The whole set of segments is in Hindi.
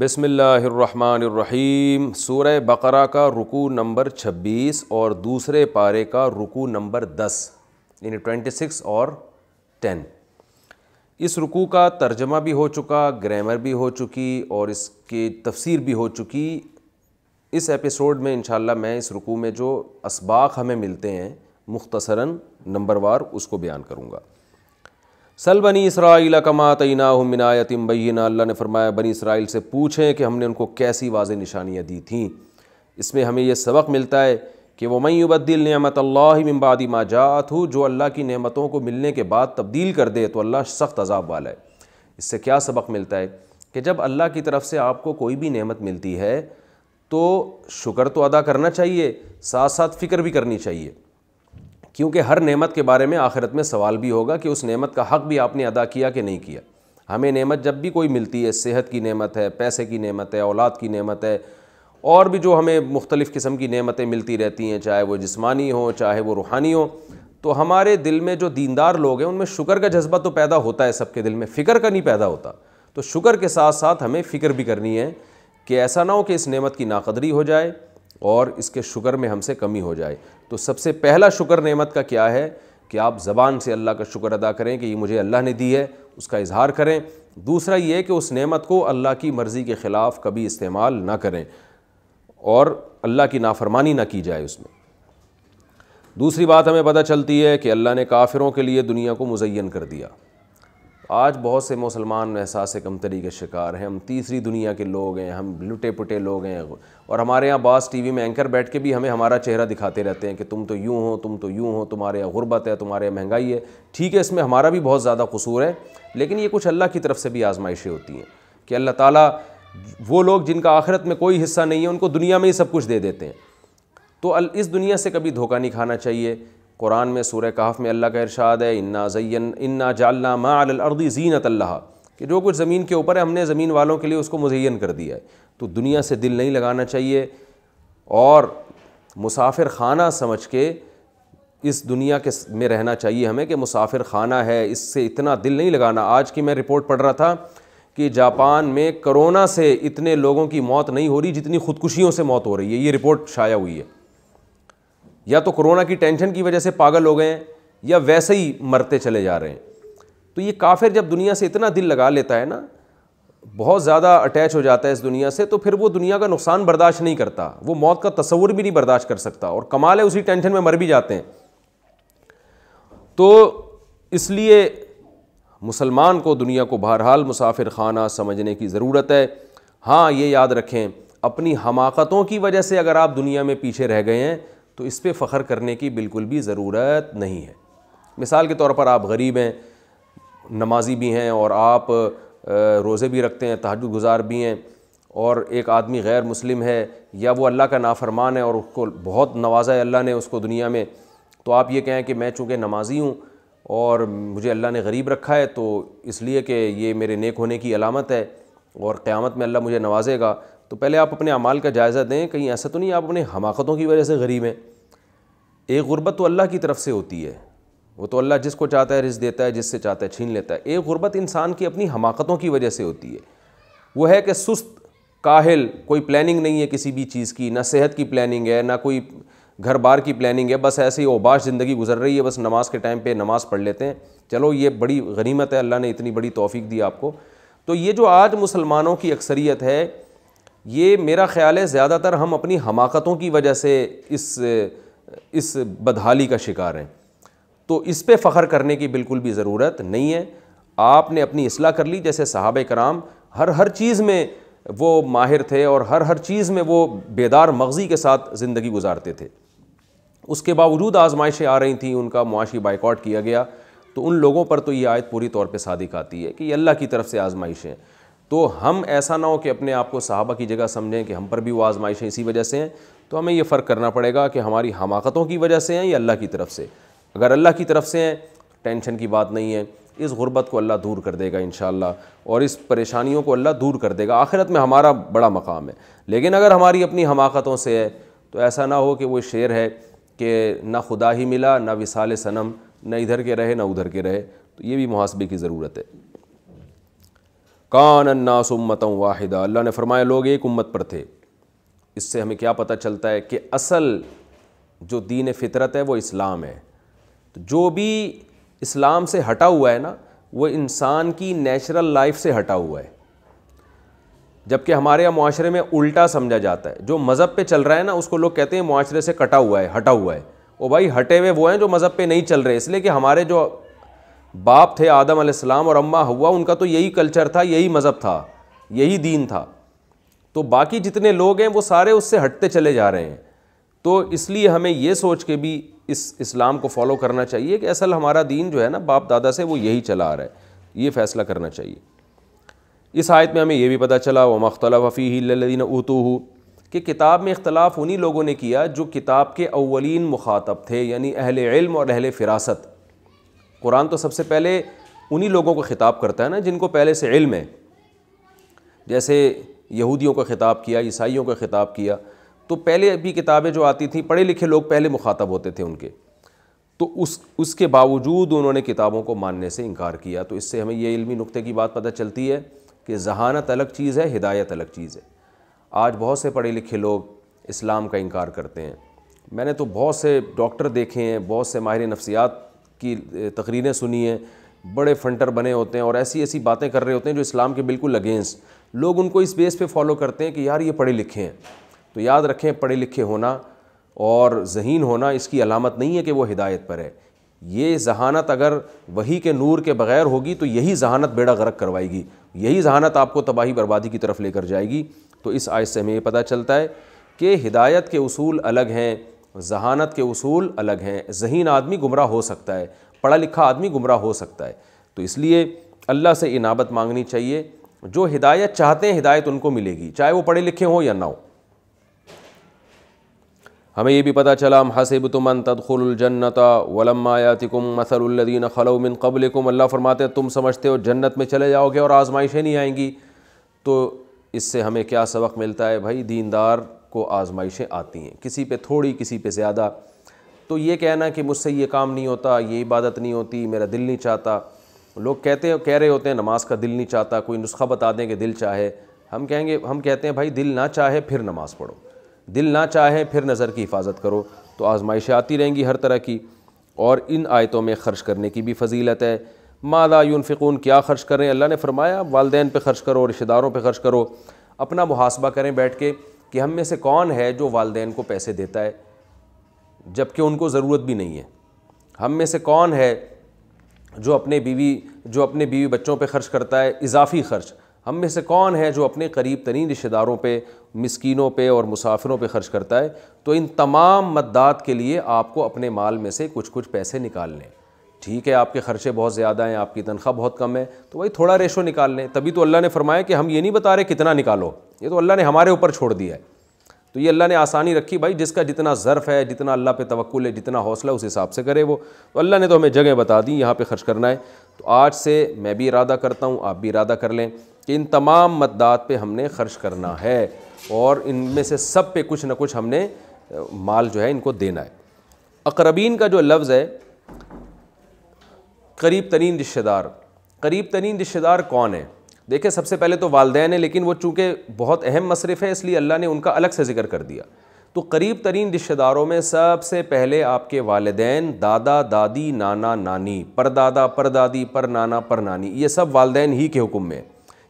बसमीम सूर बकरा का रुकू नंबर 26 और दूसरे पारे का रुकू नंबर 10 यानी 26 और 10 इस रुकू का तर्जमा भी हो चुका ग्रामर भी हो चुकी और इसकी तफसीर भी हो चुकी इस एपिसोड में इनशाला मैं इस रुकू में जो इसबाक हमें मिलते हैं मुख्तसरा नंबरवार उसको बयान करूँगा सल बनी इसराइल कमा तना मिनायतिम बैना अल्लाह ने फरमाया बनी इसराइल से पूछें कि हमने उनको कैसी वाज निशानियाँ दी थी इसमें हमें यह सबक मिलता है कि वो मयूबद्दिल नमत अल्लाबादी माजात हूँ जो अल्लाह की नमतों को मिलने के बाद तब्दील कर दे तो अल्लाह सख्त अजाब वाला है इससे क्या सबक मिलता है कि जब अल्लाह की तरफ से आपको कोई भी नमत मिलती है तो शुक्र तो अदा करना चाहिए साथ साथ फ़िक्र भी करनी चाहिए क्योंकि हर नेमत के बारे में आखिरत में सवाल भी होगा कि उस नेमत का हक़ भी आपने अदा किया कि नहीं किया हमें नेमत जब भी कोई मिलती है सेहत की नेमत है पैसे की नेमत है औलाद की नेमत है और भी जो हमें मुख्तलिफ़ किस्म की नेमतें मिलती रहती हैं चाहे वो जिस्मानी हो चाहे वो रूहानी हो तो हमारे दिल में जो दीनदार लोग हैं उनमें शुक्र का जज्बा तो पैदा होता है सबके दिल में फ़िक्र का नहीं पैदा होता तो शुक्र के साथ साथ हमें फ़िक्र भी करनी है कि ऐसा ना हो कि इस नेमत की नाकदरी हो जाए और इसके शुगर में हमसे कमी हो जाए तो सबसे पहला शुक्र नेमत का क्या है कि आप ज़बान से अल्लाह का शुक्र अदा करें कि ये मुझे अल्लाह ने दी है उसका इजहार करें दूसरा ये कि उस नेमत को अल्लाह की मर्ज़ी के ख़िलाफ़ कभी इस्तेमाल ना करें और अल्लाह की नाफरमानी ना की जाए उसमें दूसरी बात हमें पता चलती है कि अल्लाह ने काफिरों के लिए दुनिया को मुजैन कर दिया आज बहुत से मुसलमान एहसास कमतरी के शिकार हैं हम तीसरी दुनिया के लोग हैं हम लुटे पुटे लोग हैं और हमारे यहाँ बास टीवी में एंकर बैठ के भी हमें हमारा चेहरा दिखाते रहते हैं कि तुम तो यूँ हो तुम तो यूँ हो तुम्हारे यहाँ गुरबत है तुम्हारे यहाँ महंगाई है ठीक है इसमें हमारा भी बहुत ज़्यादा कसूर है लेकिन ये कुछ अल्लाह की तरफ से भी आजमाइशें होती हैं कि अल्लाह ताली वो लोग जिनका आखिरत में कोई हिस्सा नहीं है उनको दुनिया में ही सब कुछ दे देते हैं तो इस दुनिया से कभी धोखा नहीं खाना चाहिए कुरान में सूर्य कहाफ़ में अल्लाह का इरशाद है इन्ना जैन इन्ना जालना मालर्दी जीनत अल्लाह कि जो कुछ ज़मीन के ऊपर है हमने ज़मीन वालों के लिए उसको मुजैन कर दिया है तो दुनिया से दिल नहीं लगाना चाहिए और मुसाफिर खाना समझ के इस दुनिया के में रहना चाहिए हमें कि मुसाफिर खाना है इससे इतना दिल नहीं लगाना आज की मैं रिपोर्ट पढ़ रहा था कि जापान में करोना से इतने लोगों की मौत नहीं हो रही जितनी खुदकुशियों से मौत हो रही है ये रिपोर्ट शाया हुई है या तो कोरोना की टेंशन की वजह से पागल हो गए हैं या वैसे ही मरते चले जा रहे हैं तो ये काफिर जब दुनिया से इतना दिल लगा लेता है ना बहुत ज़्यादा अटैच हो जाता है इस दुनिया से तो फिर वो दुनिया का नुकसान बर्दाश्त नहीं करता वो मौत का तस्वूर भी नहीं बर्दाश्त कर सकता और कमाल है उसी टेंशन में मर भी जाते हैं तो इसलिए मुसलमान को दुनिया को बहरहाल मुसाफिर खाना समझने की ज़रूरत है हाँ ये याद रखें अपनी हमाकतों की वजह से अगर आप दुनिया में पीछे रह गए हैं तो इस पर फ़ख्र करने की बिल्कुल भी ज़रूरत नहीं है मिसाल के तौर पर आप गरीब हैं नमाजी भी हैं और आप रोज़े भी रखते हैं तहज गुजार भी हैं और एक आदमी गैर मुस्लिम है या वो अल्लाह का नाफरमान है और उसको बहुत नवाजा है अल्लाह ने उसको दुनिया में तो आप ये कहें कि मैं चूँकि नमाजी हूँ और मुझे अल्लाह ने गरीब रखा है तो इसलिए कि ये मेरे नेक होने की अलामत है और क़्यामत में अल्लाह मुझे नवाजेगा तो पहले आप अपने अमाल का जायज़ा दें कहीं ऐसा तो नहीं आप अपने हमाकतों की वजह से गरीब हैं एक गुर्बत तो अल्लाह की तरफ से होती है वो तो अल्लाह जिसको चाहता है रिस देता है जिससे चाहता है छीन लेता है एक गुर्बत इंसान की अपनी हमाकतों की वजह से होती है वो है कि सुस्त काहिल कोई प्लानिंग नहीं है किसी भी चीज़ की ना सेहत की प्लानिंग है ना कोई घर बार की प्लानिंग है बस ऐसे ही ओबाश ज़िंदगी गुजर रही है बस नमाज के टाइम पर नमाज पढ़ लेते हैं चलो ये बड़ी गनीमत है अल्लाह ने इतनी बड़ी तोफ़ी दी आपको तो ये जो आज मुसलमानों की अक्सरियत है ये मेरा ख्याल है ज़्यादातर हम अपनी हमाकतों की वजह से इस इस बदहाली का शिकार हैं तो इस पर फ़ख्र करने की बिल्कुल भी ज़रूरत नहीं है आपने अपनी असलाह कर ली जैसे साहब कराम हर हर चीज़ में वो माहिर थे और हर हर चीज़ में वो बेदार मगज़ी के साथ ज़िंदगी गुजारते थे उसके बावजूद आजमाइशें आ रही थी उनका मुआशी बाइकआउट किया गया तो उन लोगों पर तो ये आयत पूरी तौर पर सादिक आती है कि अल्लाह की तरफ से आजमाइशें तो हम ऐसा ना हो कि अपने आप को साहबा की जगह समझें कि हम पर भी वो आजमाइशें इसी वजह से हैं तो हमें ये फ़र्क करना पड़ेगा कि हमारी हमाकतों की वजह से हैं या अल्लाह की तरफ से अगर अल्लाह की तरफ से हैं टेंशन की बात नहीं है इस गुरबत को अल्लाह दूर कर देगा इन और इस परेशानियों को अल्लाह दूर कर देगा आखिरत में हमारा बड़ा मकाम है लेकिन अगर हमारी अपनी हमाकतों से है तो ऐसा ना हो कि वो शेर है कि ना खुदा ही मिला ना विसाल सनम ना इधर के रहे ना उधर के रहे तो ये भी मुहासबे की ज़रूरत है कान अन्नास उम्मतम वाहिदा अल्लाह ने फरमाया लोग एक उम्मत पर थे इससे हमें क्या पता चलता है कि असल जो दीन फितरत है वो इस्लाम है तो जो भी इस्लाम से हटा हुआ है ना वो इंसान की नेचुरल लाइफ से हटा हुआ है जबकि हमारे यहाँ माशरे में उल्टा समझा जाता है जो मज़हब पे चल रहा है ना उसको लोग कहते हैं माशरे से कटा हुआ है हटा हुआ है वो भाई हटे हुए वो हैं जो मज़हब पे नहीं चल रहे इसलिए कि हमारे जो बाप थे आदम आसमाम और अम्मा हुआ उनका तो यही कल्चर था यही मज़हब था यही दीन था तो बाकी जितने लोग हैं वो सारे उससे हटते चले जा रहे हैं तो इसलिए हमें ये सोच के भी इस इस्लाम को फॉलो करना चाहिए कि असल हमारा दीन जो है ना बाप दादा से वो यही चला आ रहा है ये फ़ैसला करना चाहिए इस आयत में हमें यह भी पता चला वम मख्तला वफ़ी लदीन ऊतू कि किताब में इख्तलाफ उन्हीं लोगों ने किया जो किताब के अवलिन मुखातब थे यानी अहल इल्म और अहल फ़िरासत कुरान तो सबसे पहले उन्हीं लोगों को ख़िताब करता है ना जिनको पहले से इल्म है जैसे यहूदियों का ख़िताब किया ईसाइयों का ख़िताब किया तो पहले भी किताबें जो आती थी पढ़े लिखे लोग पहले मुखातब होते थे उनके तो उस उसके बावजूद उन्होंने किताबों को मानने से इनकार किया तो इससे हमें यह इल्मी नुक्ते की बात पता चलती है कि जहानत अलग चीज़ है हिदायत अलग चीज़ है आज बहुत से पढ़े लिखे लोग इस्लाम का इनकार करते हैं मैंने तो बहुत से डॉक्टर देखे हैं बहुत से माहिर नफसियात की तकरीरें सुनी हैं बड़े फंटर बने होते हैं और ऐसी ऐसी बातें कर रहे होते हैं जो इस्लाम के बिल्कुल अगेंस्ट लोग उनको इस बेस पे फॉलो करते हैं कि यार ये पढ़े लिखे हैं तो याद रखें पढ़े लिखे होना और जहीन होना इसकी अलामत नहीं है कि वो हिदायत पर है ये जहानत अगर वही के नूर के बग़ैर होगी तो यही जहानत बेड़ा गर्क करवाएगी यही जहानत आपको तबाही बर्बादी की तरफ लेकर जाएगी तो इस आयत से हमें ये पता चलता है कि हिदायत के असूल अलग हैं जहानत के उसूल अलग हैं जहीन आदमी गुमराह हो सकता है पढ़ा लिखा आदमी गुमराह हो सकता है तो इसलिए अल्लाह से इनाबत मांगनी चाहिए जो हिदायत चाहते हैं हिदायत उनको मिलेगी चाहे वो पढ़े लिखे हों या ना हो हमें ये भी पता चला हम हसब तुमन तदखुलजन्नता वलमायातिकुम मसलद्दीन खलौमिन कबलकुम अल्लाह फरमाते तुम समझते हो जन्नत में चले जाओगे और आजमाइशें नहीं आएंगी तो इससे हमें क्या सबक मिलता है भाई दीनदार को आजमाइशें आती हैं किसी पे थोड़ी किसी पे ज़्यादा तो ये कहना कि मुझसे ये काम नहीं होता ये इबादत नहीं होती मेरा दिल नहीं चाहता लोग कहते कह रहे होते हैं नमाज का दिल नहीं चाहता कोई नुस्खा बता दें कि दिल चाहे हम कहेंगे हम कहते हैं भाई दिल ना चाहे फिर नमाज़ पढ़ो दिल ना चाहे फिर नज़र की हिफाजत करो तो आजमाइशें आती रहेंगी हर तरह की और इन आयतों में ख़र्च करने की भी फजीलत है मादा यूनफ़िकून क्या ख़र्च करें अल्लाह ने फरमाया वालदेन पे ख़र्च करो रिश्तेदारों पे ख़र्च करो अपना मुहासबा करें बैठ के कि हम में से कौन है जो वालदेन को पैसे देता है जबकि उनको ज़रूरत भी नहीं है हम में से कौन है जो अपने बीवी जो अपने बीवी बच्चों पे ख़र्च करता है इजाफ़ी खर्च हम में से कौन है जो अपने करीब तरीन रिश्तेदारों पे मिसकीनों पे और मुसाफिरों पे ख़र्च करता है तो इन तमाम मददात के लिए आपको अपने माल में से कुछ कुछ पैसे निकाल लें ठीक है आपके ख़र्चे बहुत ज़्यादा हैं आपकी तनख्वाह बहुत कम है तो वही थोड़ा रेशो निकाल लें तभी तो अल्लाह ने फरमाया कि हम ये नहीं बता रहे कितना निकालो ये तो अल्लाह ने हमारे ऊपर छोड़ दिया है तो ये अल्लाह ने आसानी रखी भाई जिसका जितना ज़र्फ़ है जितना अल्लाह पे तवक्ल है जितना हौसला उस हिसाब से करे वो तो अल्लाह ने तो हमें जगह बता दी यहाँ पे खर्च करना है तो आज से मैं भी इरादा करता हूँ आप भी इरादा कर लें कि इन तमाम मतदात पे हमने खर्च करना है और इनमें से सब पे कुछ ना कुछ हमने माल जो है इनको देना है अकरबीन का जो लफ्ज़ है करीब तरीन रिश्तेदार करीब तरीन रिश्तेदार कौन है देखें सबसे पहले तो वालदे हैं लेकिन वो चूँकि बहुत अहम मशरफ़ है इसलिए अल्लाह ने उनका अलग से ज़िक्र कर दिया तो करीब तरीन रिश्तेदारों में सबसे पहले आपके वालदे दादा दादी नाना नानी पर दादा पर दादी पर नाना पर नानी ये सब वालदे ही के हुक्म में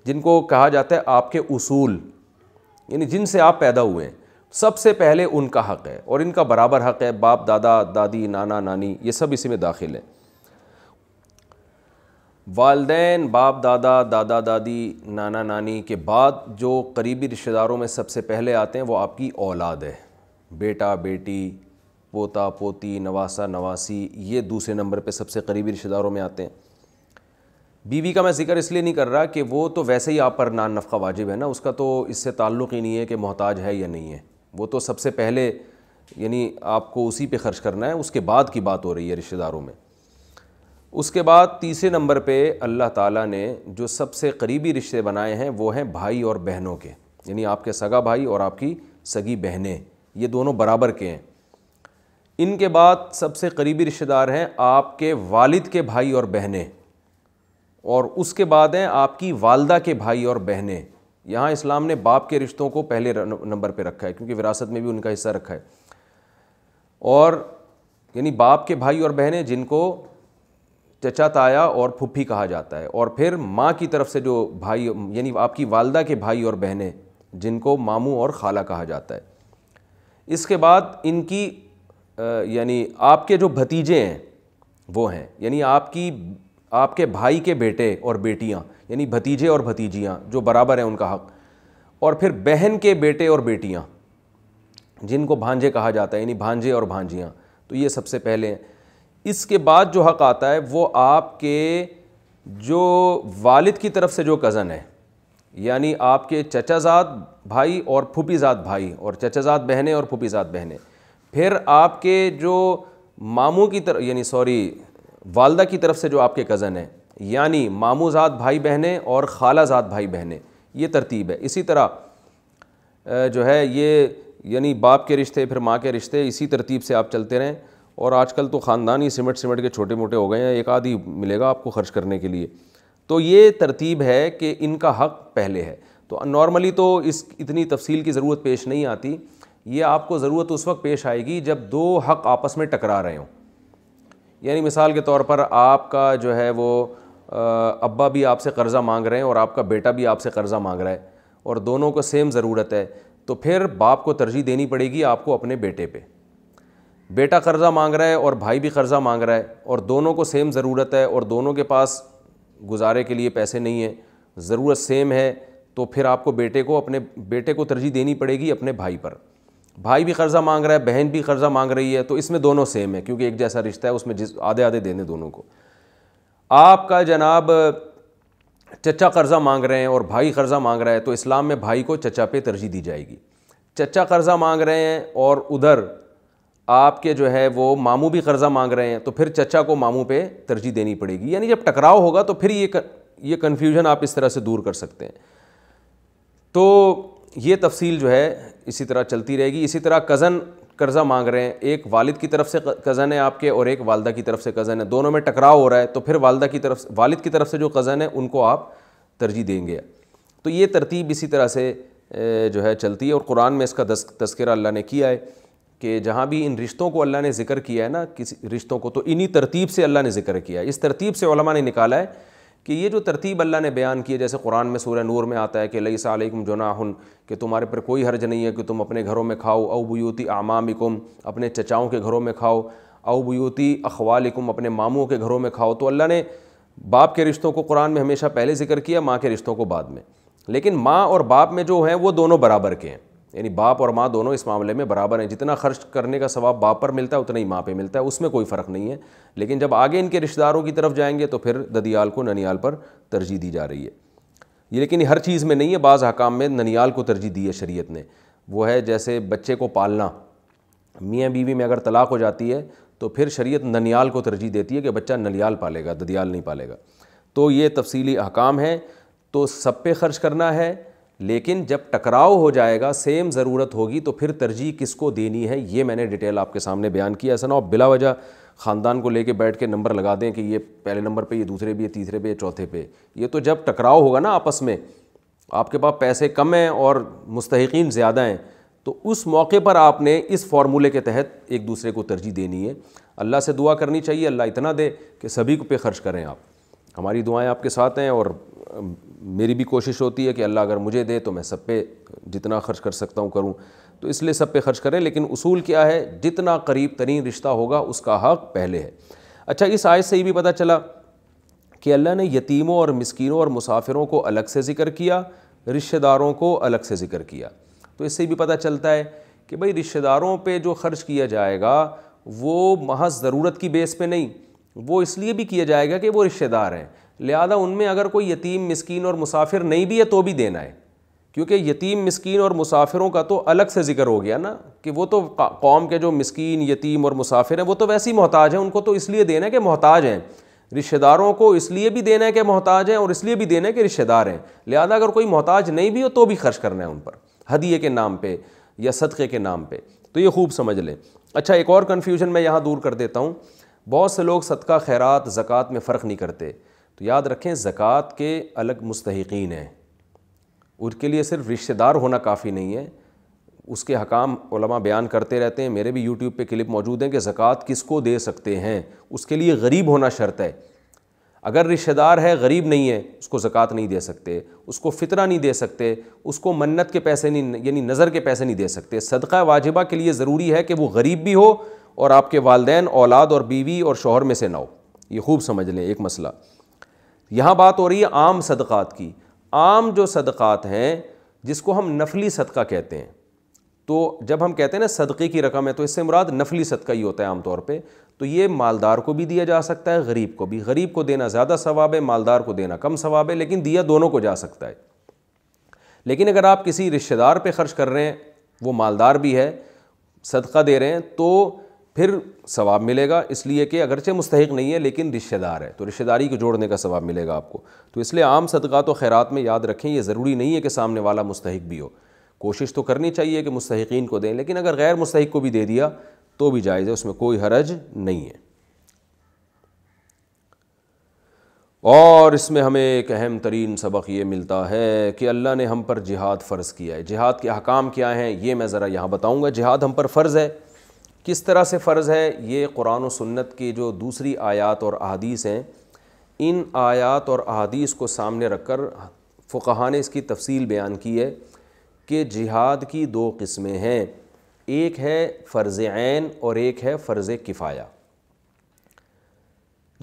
जिनको कहा जाता है आपके उसूल यानी जिनसे आप पैदा हुए हैं सबसे पहले उनका हक़ है और इनका बराबर हक़ है बाप दादा दादी नाना नानी ये सब इसी में दाखिल है वालदेन बाप दादा दादा दादी नाना नानी के बाद जो करीबी रिश्तेदारों में सबसे पहले आते हैं वो आपकी औलाद है बेटा बेटी पोता पोती नवासा नवासी ये दूसरे नंबर पे सबसे करीबी रिश्तेदारों में आते हैं बीवी का मैं जिक्र इसलिए नहीं कर रहा कि वो तो वैसे ही आप पर नान नफ़ा वाजिब है ना उसका तो इससे ताल्लुक़ ही नहीं है कि मोहताज है या नहीं है वो तो सबसे पहले यानी आपको उसी पर खर्च करना है उसके बाद की बात हो रही है रिश्तेदारों में उसके बाद तीसरे नंबर पे अल्लाह ताला ने जो सबसे करीबी रिश्ते बनाए हैं वो हैं भाई और बहनों के यानी आपके सगा भाई और आपकी सगी बहनें ये दोनों बराबर के हैं इनके बाद सबसे करीबी रिश्तेदार हैं आपके वालिद के भाई और बहनें और उसके बाद हैं आपकी वालदा के भाई और बहनें यहाँ इस्लाम ने बाप के रिश्तों को पहले नंबर पर रखा है क्योंकि विरासत में भी उनका हिस्सा रखा है और यानी बाप के भाई और बहनें जिनको चचा ताया और फुप्फी कहा जाता है और फिर माँ की तरफ से जो भाई यानी आपकी वालदा के भाई और बहनें जिनको मामू और खाला कहा जाता है इसके बाद इनकी यानी आपके जो भतीजे हैं वो हैं यानी आपकी आपके भाई के बेटे और बेटियाँ यानी भतीजे और भतीजियाँ जो बराबर हैं उनका हक और फिर बहन के बेटे और बेटियाँ जिनको भांजे कहा जाता है यानी भांजे और भांजियाँ तो ये सबसे पहले हैं इसके बाद जो हक़ आता है वो आपके जो वालिद की तरफ से जो कज़न है यानी आपके चचाजाद भाई और फूपीजाद भाई और चचाजाद बहने और फूपीजाद बहने फिर आपके जो मामू की तरफ यानी सॉरी वालदा की तरफ से जो आपके कज़न हैं यानी मामूजाद भाई बहनें और खालाजाद भाई बहने ये तरतीब है इसी तरह जो है ये यानी बाप के रिश्ते फिर माँ के रिश्ते इसी तरतीब से आप चलते रहें और आजकल तो ख़ानदान ही सिमट सिमट के छोटे मोटे हो गए हैं एक आधी मिलेगा आपको खर्च करने के लिए तो ये तरतीब है कि इनका हक पहले है तो नॉर्मली तो इस इतनी तफसील की ज़रूरत पेश नहीं आती ये आपको ज़रूरत उस वक्त पेश आएगी जब दो हक आपस में टकरा रहे हों यानी मिसाल के तौर पर आपका जो है वो अब्बा भी आपसे कर्ज़ा मांग रहे हैं और आपका बेटा भी आपसे कर्ज़ा मांग रहा है और दोनों को सेम ज़रूरत है तो फिर बाप को तरजीह देनी पड़ेगी आपको अपने बेटे पर बेटा कर्ज़ा मांग रहा है और भाई भी कर्ज़ा मांग रहा है और दोनों को सेम ज़रूरत है और दोनों के पास गुजारे के लिए पैसे नहीं हैं ज़रूरत सेम है तो फिर आपको बेटे को अपने बेटे को तरजीह देनी पड़ेगी अपने भाई पर भाई भी कर्ज़ा मांग रहा है बहन भी कर्ज़ा मांग रही है तो इसमें दोनों सेम है क्योंकि एक जैसा रिश्ता है उसमें जिस आधे आधे देने दोनों को आपका जनाब चचा कर्ज़ा मांग रहे हैं और भाई कर्ज़ा मांग रहा है तो इस्लाम में भाई को चचा पे तरजीह दी जाएगी चचा कर्ज़ा मांग रहे हैं और उधर आपके जो है वो मामू भी कर्ज़ा मांग रहे हैं तो फिर चचा को मामू पे तरजीह देनी पड़ेगी यानी जब टकराव होगा तो फिर ये कर, ये कन्फ्यूजन आप इस तरह से दूर कर सकते हैं तो ये तफसील जो है इसी तरह चलती रहेगी इसी तरह कज़न कर्ज़ा मांग रहे हैं एक वालिद की तरफ से कज़न है आपके और एक वालदा की तरफ से कज़न है दोनों में टकराव हो रहा है तो फिर वालदा की तरफ वालिद की तरफ से जो कज़न है उनको आप तरजीह देंगे तो ये तरतीब इसी तरह से जो है चलती है और कुरान में इसका तस्करा अल्लाह ने किया है कि जहाँ भी इन रिश्तों को अल्लाह ने जिक्र किया है ना किसी रिश्तों को तो इन्हीं तरतीब से अल्लाह ने जिक्र किया इस तरतीब से ने निकाला है कि ये जो तरतीब अल्लाह ने बयान किया है जैसे कुरान में सूर्य नूर में आता है कि लई सालकुम जुनाहन कि तुम्हारे पर कोई हर्ज नहीं है कि तुम अपने घरों में खाओ अवबयूती आमामिकुम अपने चचाओं के घरों में खाओ अवबयूती अखवालिकुम अपने मामुओं के घरों में खाओ तो अल्लाह ने बाप के रिश्तों को कुरान में हमेशा पहले जिक्र किया माँ के रिश्तों को बाद में लेकिन माँ और बाप में जो हैं वो दोनों बराबर के हैं यानी बाप और माँ दोनों इस मामले में बराबर हैं जितना खर्च करने का सवाब बाप पर मिलता है उतना ही माँ पे मिलता है उसमें कोई फ़र्क नहीं है लेकिन जब आगे इनके रिश्तेदारों की तरफ जाएंगे तो फिर ददियाल को ननियाल पर तरजीह दी जा रही है ये लेकिन हर चीज़ में नहीं है बाज़ हकाम में ननियाल को तरजीह दी है शरीयत ने वो है जैसे बच्चे को पालना मियाँ बीवी में अगर तलाक हो जाती है तो फिर शरीयत ननियाल को तरजीह देती है कि बच्चा ननियाल पालेगा ददियाल नहीं पालेगा तो ये तफसीली अहकाम हैं तो सब पे खर्च करना है लेकिन जब टकराव हो जाएगा सेम ज़रूरत होगी तो फिर तरजीह किसको देनी है ये मैंने डिटेल आपके सामने बयान किया ऐसा ना बिला वजह ख़ानदान को लेके बैठ के नंबर लगा दें कि ये पहले नंबर पे ये दूसरे पे ये तीसरे पे ये चौथे पे ये तो जब टकराव होगा ना आपस में आपके पास पैसे कम हैं और मुस्तकिन ज़्यादा हैं तो उस मौके पर आपने इस फार्मूले के तहत एक दूसरे को तरजीह देनी है अल्लाह से दुआ करनी चाहिए अल्लाह इतना दे कि सभी को पे खर्च करें आप हमारी दुआएं आपके साथ हैं और मेरी भी कोशिश होती है कि अल्लाह अगर मुझे दे तो मैं सब पे जितना खर्च कर सकता हूँ करूँ तो इसलिए सब पे खर्च करें लेकिन उसूल क्या है जितना करीब तरीन रिश्ता होगा उसका हक पहले है अच्छा इस आयत से ये भी पता चला कि अल्लाह ने यतीमों और मिसकीनों और मुसाफिरों को अलग से ज़िक्र किया रिश्तेदारों को अलग से ज़िक्र किया तो इससे भी पता चलता है कि भाई रिश्तेदारों पे जो खर्च किया जाएगा वो महज ज़रूरत की बेस पे नहीं वो इसलिए भी किया जाएगा कि वो रिश्तेदार हैं लिहाजा उनमें अगर कोई यतीम मस्किन और मुसाफिर नहीं भी है तो भी देना है क्योंकि यतीम मस्किन और मुसाफिरों का तो अलग से जिक्र हो गया ना कि वो तो कौम के जो मस्किन यतीम और मुसाफिर हैं वो तो वैसे ही मोहताज हैं उनको तो इसलिए देना है कि मोहताज हैं रिश्तेदारों को इसलिए भी देना है कि मोहताज हैं और इसलिए भी देना है कि रिश्तेदार हैं लिहाजा अगर कोई मोहताज नहीं भी हो तो भी खर्च करना है उन पर हदिये के नाम पर या सदक़े के नाम पर तो ये खूब समझ लें अच्छा एक और कन्फ्यूजन मैं यहाँ दूर कर देता हूँ बहुत से लोग सदका खैरात ज़क़़त में फ़र्क नहीं करते तो याद रखें ज़क़़त के अलग मुस्तकिन हैं उनके लिए सिर्फ रिश्तेदार होना काफ़ी नहीं है उसके हकाम उलमा बयान करते रहते हैं मेरे भी यूट्यूब पे क्लिप मौजूद हैं कि ज़क़़त किसको दे सकते हैं उसके लिए गरीब होना शर्त है अगर रिश्तेदार है गरीब नहीं है उसको ज़क़़त नहीं दे सकते उसको फितरा नहीं दे सकते उसको मन्नत के पैसे नहीं यानी नज़र के पैसे नहीं दे सकते सदका वाजिबा के लिए ज़रूरी है कि वो गरीब भी हो और आपके वालदेन औलाद और बीवी और शोहर में से ना हो ये खूब समझ लें एक मसला यहाँ बात हो रही है आम सदक़ात की आम जो सदक़ात हैं जिसको हम नफली सदका कहते हैं तो जब हम कहते हैं ना सदक़े की रकम है तो इससे मुराद नफली सदका ही होता है आमतौर पर तो ये मालदार को भी दिया जा सकता है गरीब को भी गरीब को देना ज़्यादा सवाब है मालदार को देना कम सवाब है लेकिन दिया दोनों को जा सकता है लेकिन अगर आप किसी रिश्तेदार पर खर्च कर रहे हैं वो मालदार भी है सदका दे रहे हैं तो फिर सवाब मिलेगा इसलिए कि अगरचे मुस्तक नहीं है लेकिन रिश्तेदार है तो रिश्तेदारी को जोड़ने का सवाब मिलेगा आपको तो इसलिए आम सदक़ा तो खैरत में याद रखें यह ज़रूरी नहीं है कि सामने वाला मुस्तक भी हो कोशिश तो करनी चाहिए कि मुस्तकिन को दें लेकिन अगर गैर मुस्तक को भी दे दिया तो भी जायज़ है उसमें कोई हरज नहीं है और इसमें हमें एक अहम तरीन सबक ये मिलता है कि अल्लाह ने हम पर जिहाद फ़र्ज़ किया है जिहाद के अहकाम क्या हैं ये मैं ज़रा यहाँ बताऊँगा जिहाद हम पर फ़र्ज़ है किस तरह से फ़र्ज़ है ये कुरान और सुन्नत की जो दूसरी आयात और अहादीस हैं इन आयात और अहादीस को सामने रख कर फ़ुकहा ने इसकी तफसील बयान की है कि जिहाद की दो किस्में हैं एक है फ़र्ज़ आन और एक है फ़र्ज़ किफ़ाया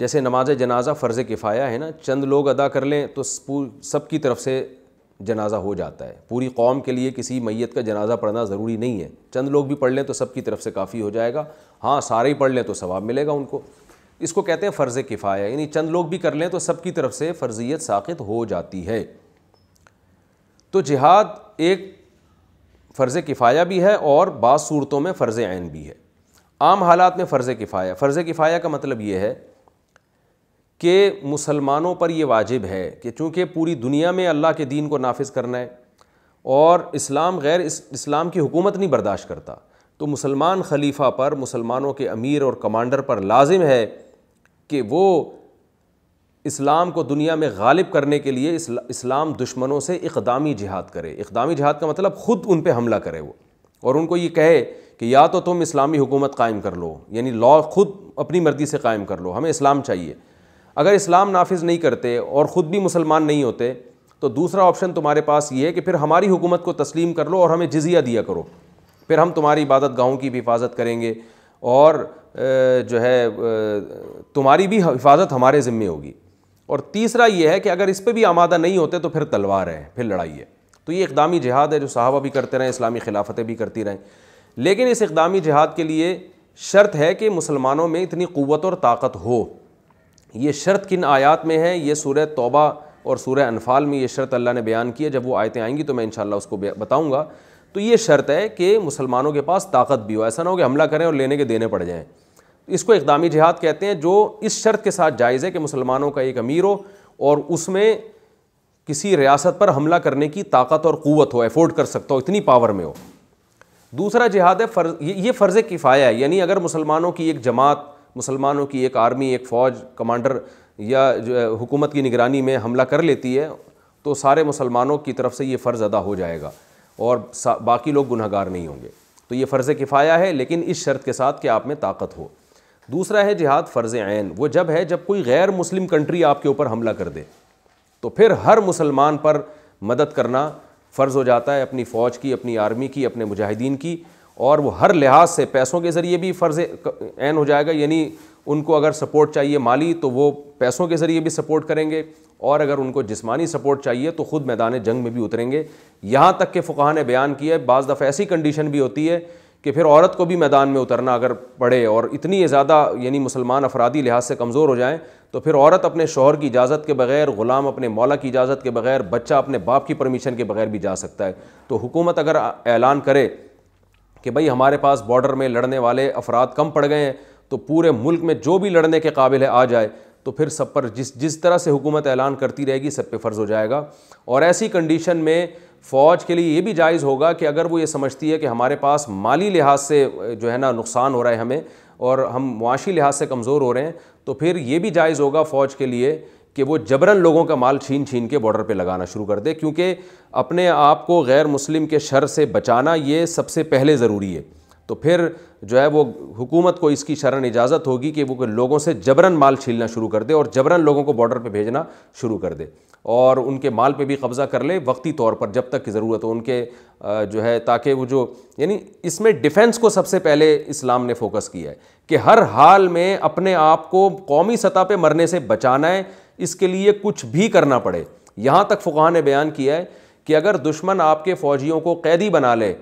जैसे नमाज जनाजा फ़र्ज़ किफ़ाया है ना चंद लोग अदा कर लें तो सब की तरफ से जनाजा हो जाता है पूरी कौम के लिए किसी मैत का जनाजा पढ़ना ज़रूरी नहीं है चंद लोग भी पढ़ लें तो सबकी तरफ से काफ़ी हो जाएगा हाँ सारे ही पढ़ लें तो सवाब मिलेगा उनको इसको कहते हैं फ़र्ज़ किफ़ाया यानी चंद लोग भी कर लें तो सबकी तरफ से फ़र्ज़ियत साखित हो जाती है तो जिहाद एक फ़र्ज़ किफ़ाया भी है और बाद सूरतों में फ़र्ज़ आन भी है आम हालात में फ़र्ज़ किफ़ाया फ़र्ज़ किफ़ाया का मतलब ये है कि मुसलमानों पर ये वाजिब है कि चूँकि पूरी दुनिया में अल्लाह के दीन को नाफिज करना है और इस्लाम गैर इस, इस्लाम की हुकूमत नहीं बर्दाश्त करता तो मुसलमान खलीफा पर मुसलमानों के अमीर और कमांडर पर लाजिम है कि वो इस्लाम को दुनिया में गालिब करने के लिए इस्ला, इस्लाम दुश्मनों से इकदामी जिहाद करे इकदामी जिहाद का मतलब ख़ुद उन पर हमला करे वो और उनको ये कहे कि या तो तुम इस्लामी हुकूमत कायम कर लो यानी लॉ खुद अपनी मर्ज़ी से कायम कर लो हमें इस्लाम चाहिए अगर इस्लाम नाफिज नहीं करते और ख़ुद भी मुसलमान नहीं होते तो दूसरा ऑप्शन तुम्हारे पास ये है कि फिर हमारी हुकूमत को तस्लीम कर लो और हमें जजिया दिया करो फिर हम तुम्हारी इबादत गाहों की भी हिफाजत करेंगे और जो है तुम्हारी भी हिफाजत हमारे ज़िम्मे होगी और तीसरा ये है कि अगर इस पर भी आमादा नहीं होते तो फिर तलवार है फिर लड़ाई है तो ये इकदामी जिहाद है जो साहबा भी करते रहें इस्लामी खिलाफतें भी करती रहें लेकिन इस इकदामी जिहाद के लिए शर्त है कि मुसलमानों में इतनी क़वत और ताकत हो ये शर्त किन आयात में है ये सूर्य तौबा और सूरह अनफाल में ये शर्त अल्लाह ने बयान किया है जब वो आयतें आएंगी तो मैं इन उसको बताऊँगा तो ये शर्त है कि मुसलमानों के पास ताकत भी हो ऐसा ना हो कि हमला करें और लेने के देने पड़ जाएँ इसको इकदामी जिहाद कहते हैं जो इस शर्त के साथ जायज़ है कि मुसलमानों का एक अमीर हो और उसमें किसी रियासत पर हमला करने की ताकत और क़वत हो एफोर्ड कर सकता हो इतनी पावर में हो दूसरा जिहाद है फर्ज ये फ़र्ज़ किफ़ाया है यानी अगर मुसलमानों की एक जमात मुसलमानों की एक आर्मी एक फ़ौज कमांडर या जो हुकूमत की निगरानी में हमला कर लेती है तो सारे मुसलमानों की तरफ से ये फ़र्ज़ अदा हो जाएगा और बाकी लोग गुनहगार नहीं होंगे तो ये फ़र्ज़ किफ़ाया है लेकिन इस शर्त के साथ कि आप में ताकत हो दूसरा है जिहाद फ़र्ज़ आन वो जब है जब कोई गैर मुस्लिम कंट्री आपके ऊपर हमला कर दे तो फिर हर मुसलमान पर मदद करना फ़र्ज़ हो जाता है अपनी फ़ौज की अपनी आर्मी की अपने मुजाहिदीन की और वो हर लिहाज से पैसों के ज़रिए भी फ़र्ज़ ऐन हो जाएगा यानी उनको अगर सपोर्ट चाहिए माली तो वो पैसों के ज़रिए भी सपोर्ट करेंगे और अगर उनको जिस्मानी सपोर्ट चाहिए तो ख़ुद मैदान जंग में भी उतरेंगे यहाँ तक के फ़ुका ने बयान किया है बाज़ दफ़ा ऐसी कंडीशन भी होती है कि फिर औरत को भी मैदान में उतरना अगर पड़े और इतनी ज़्यादा यानी मुसलमान अफरादी लिहाज से कमज़ोर हो जाएँ तो फिर औरत अपने शोहर की इजाज़त के बगैर ग़ुलाम अपने मौला की इजाज़त के बगैर बच्चा अपने बाप की परमिशन के बगैर भी जा सकता है तो हुकूमत अगर ऐलान करे कि भाई हमारे पास बॉर्डर में लड़ने वाले अफराद कम पड़ गए हैं तो पूरे मुल्क में जो भी लड़ने के काबिल है आ जाए तो फिर सब पर जिस जिस तरह से हुकूमत ऐलान करती रहेगी सब पे फ़र्ज़ हो जाएगा और ऐसी कंडीशन में फ़ौज के लिए ये भी जायज़ होगा कि अगर वो ये समझती है कि हमारे पास माली लिहाज से जो है ना नुकसान हो रहा है हमें और हम मुआशी लिहाज से कमज़ोर हो रहे हैं तो फिर ये भी जायज़ होगा फ़ौज के लिए कि वो जबरन लोगों का माल छीन छीन के बॉर्डर पे लगाना शुरू कर दे क्योंकि अपने आप को गैर मुस्लिम के शर से बचाना ये सबसे पहले ज़रूरी है तो फिर जो है वो हुकूमत को इसकी शरण इजाज़त होगी कि वो लोगों से जबरन माल छीलना शुरू कर दे और जबरन लोगों को बॉर्डर पे भेजना शुरू कर दे और उनके माल पे भी कब्ज़ा कर ले वक्ती तौर पर जब तक की ज़रूरत हो उनके जो है ताकि वो जो यानी इसमें डिफेंस को सबसे पहले इस्लाम ने फोकस किया है कि हर हाल में अपने आप को कौमी सतह पर मरने से बचाना है इसके लिए कुछ भी करना पड़े यहाँ तक फ़ुका ने बयान किया है कि अगर दुश्मन आपके फ़ौजियों को कैदी बना ले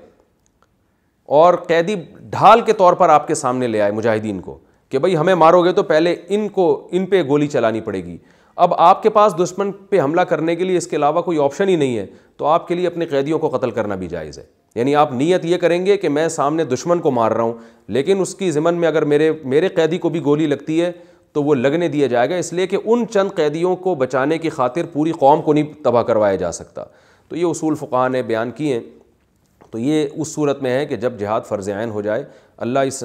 और कैदी ढाल के तौर पर आपके सामने ले आए मुजाहिदीन को कि भाई हमें मारोगे तो पहले इनको इन पे गोली चलानी पड़ेगी अब आपके पास दुश्मन पे हमला करने के लिए इसके अलावा कोई ऑप्शन ही नहीं है तो आपके लिए अपने कैदियों को कत्ल करना भी जायज़ है यानी आप नीयत ये करेंगे कि मैं सामने दुश्मन को मार रहा हूँ लेकिन उसकी ज़िमन में अगर मेरे मेरे कैदी को भी गोली लगती है तो वो लगने दिया जाएगा इसलिए कि उन चंद कैदियों को बचाने की खातिर पूरी कौम को नहीं तबाह करवाया जा सकता तो ये उसूल फ़ुका ने बयान किए हैं तो ये उस सूरत में है कि जब जिहाद फ़र्ज़ आयन हो जाए अल्लाह इस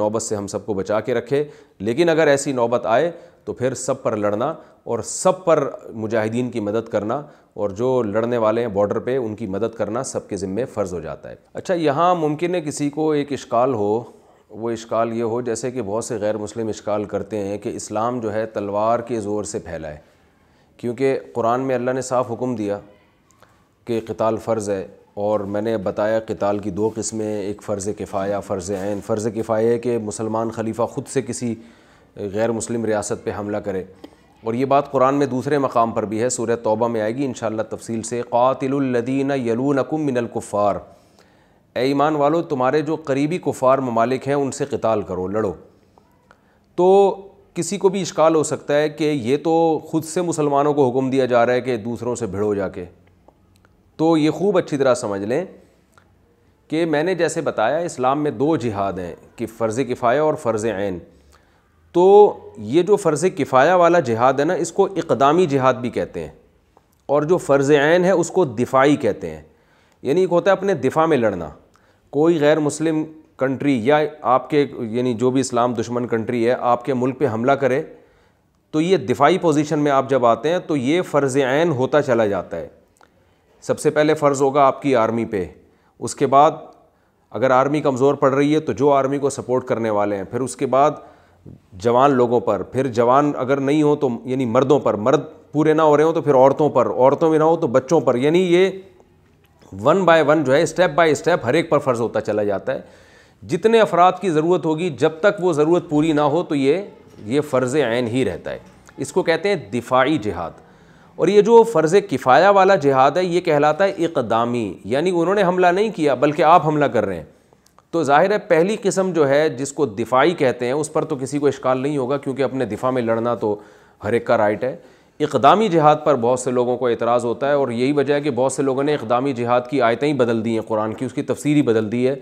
नौबत से हम सबको बचा के रखे लेकिन अगर ऐसी नौबत आए तो फिर सब पर लड़ना और सब पर मुजाहिदीन की मदद करना और जो लड़ने वाले हैं बॉर्डर पे उनकी मदद करना सबके ज़िम्मे फ़र्ज़ हो जाता है अच्छा यहाँ मुमकिन है किसी को एक इश्काल हो वो इश्काल ये हो जैसे कि बहुत से गैर मुस्लिम इश्काल करते हैं कि इस्लाम जो है तलवार के ज़ोर से फैलाए क्योंकि कुरान में अल्लाह ने साफ़ हुक्म दिया कि कताल फ़र्ज़ है और मैंने बताया कताल की दो किस्में एक फ़र्ज़ किफ़ाया फ़र्ज़ आन फ़र्ज़ किफ़ाया कि मुसलमान खलीफा ख़ुद से किसी गैर मुस्लिम रियासत पर हमला करे और ये बात कुरान में दूसरे मकाम पर भी है सूर्य तौबा में आएगी इन तफसील से क़ातिलदीन यलूनकुम मिनलकुफ़ार ए ईमान वालो तुम्हारे जो करीबी कुफार ममालिक हैं उनसे कताल करो लड़ो तो किसी को भी इश्काल हो सकता है कि ये तो ख़ुद से मुसलमानों को हुक्म दिया जा रहा है कि दूसरों से भिड़ो जाके तो ये खूब अच्छी तरह समझ लें कि मैंने जैसे बताया इस्लाम में दो जिहाद हैं कि फ़र्ज़ किफ़ाया और फ़र्ज़ आन तो ये जो फ़र्ज़ किफ़ाया वाला जिहाद है ना इसको इकदामी जिहाद भी कहते हैं और जो फ़र्ज़ आन है उसको दिफाई कहते हैं यानी एक होता है अपने दिफा में लड़ना कोई गैर मुस्लिम कंट्री या आपके यानी जो भी इस्लाम दुश्मन कंट्री है आपके मुल्क पे हमला करे तो ये दिफाई पोजीशन में आप जब आते हैं तो ये फ़र्ज़ आन होता चला जाता है सबसे पहले फ़र्ज़ होगा आपकी आर्मी पे उसके बाद अगर आर्मी कमज़ोर पड़ रही है तो जो आर्मी को सपोर्ट करने वाले हैं फिर उसके बाद जवान लोगों पर फिर जवान अगर नहीं हो तो यानी मर्दों पर मर्द पूरे ना हो रहे हो तो फिर औरतों पर औरतों में ना हो तो बच्चों पर यानी ये वन बाय वन जो है स्टेप बाय स्टेप हर एक पर फ़र्ज होता चला जाता है जितने अफराद की ज़रूरत होगी जब तक वो ज़रूरत पूरी ना हो तो ये ये फ़र्ज़ आन ही रहता है इसको कहते हैं दिफाई जिहाद और ये जो फ़र्ज़ किफ़ाया वाला जिहाद है ये कहलाता है इकदामी यानी उन्होंने हमला नहीं किया बल्कि आप हमला कर रहे हैं तो ज़ाहिर है पहली किस्म जो है जिसको दिफाई कहते हैं उस पर तो किसी को इश्काल नहीं होगा क्योंकि अपने दिफा में लड़ना तो हर एक का राइट है इकदामी जिहाद पर बहुत से लोगों को एतराज़ होता है और यही वजह है कि बहुत से लोगों ने इकदामी जिहाद की आयतें ही बदल दी हैं कुरान की उसकी तफसीर ही बदल दी है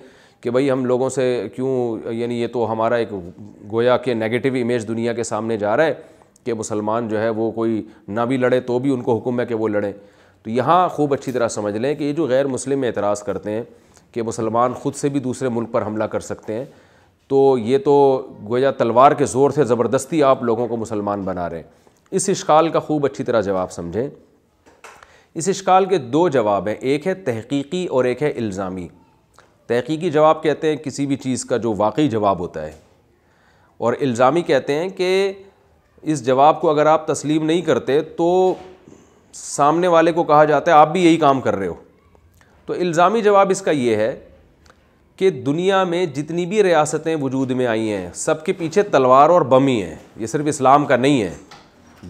कि भाई हम लोगों से क्यों यानी ये तो हमारा एक गोया के नेगेटिव इमेज दुनिया के सामने जा रहा है कि मुसलमान जो है वो कोई ना भी लड़े तो भी उनको हुक्म है कि वो लड़ें तो यहाँ खूब अच्छी तरह समझ लें कि ये जो गैर मुस्लिम एतराज़ करते हैं कि मुसलमान ख़ुद से भी दूसरे मुल्क पर हमला कर सकते हैं तो ये तो गोया तलवार के ज़ोर से ज़बरदस्ती आप लोगों को मुसलमान बना रहे हैं इस इश्काल का खूब अच्छी तरह जवाब समझें इस इश्काल के दो जवाब हैं एक है तहकीकी और एक है इल्ज़ामी तहकीकी जवाब कहते हैं किसी भी चीज़ का जो वाकई जवाब होता है और इल्ज़ामी कहते हैं कि इस जवाब को अगर आप तस्लीम नहीं करते तो सामने वाले को कहा जाता है आप भी यही काम कर रहे हो तो इल्ज़ामी जवाब इसका ये है कि दुनिया में जितनी भी रियासतें वजूद में आई हैं सब के पीछे तलवार और बमी हैं ये सिर्फ इस्लाम का नहीं है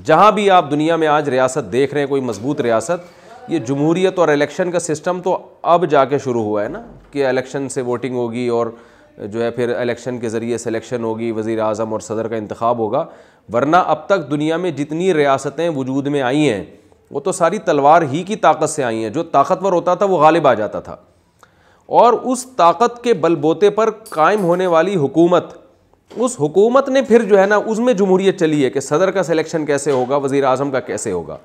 जहाँ भी आप दुनिया में आज रियासत देख रहे हैं कोई मजबूत रियासत ये जमहूरीत और इलेक्शन का सिस्टम तो अब जाके शुरू हुआ है ना कि इलेक्शन से वोटिंग होगी और जो है फिर इलेक्शन के ज़रिए सिलेक्शन होगी वज़ी अजम और सदर का इंतखब होगा वरना अब तक दुनिया में जितनी रियासतें वजूद में आई हैं वो तो सारी तलवार ही की ताकत से आई हैं जो ताकतवर होता था वो गालिब आ जाता था और उस ताकत के बलबोते पर कायम होने वाली हुकूमत उस हुकूमत ने फिर जो है ना उसमें जमहूरियत चली है कि सदर का सिलेक्शन कैसे होगा वज़ी अजम का कैसे होगा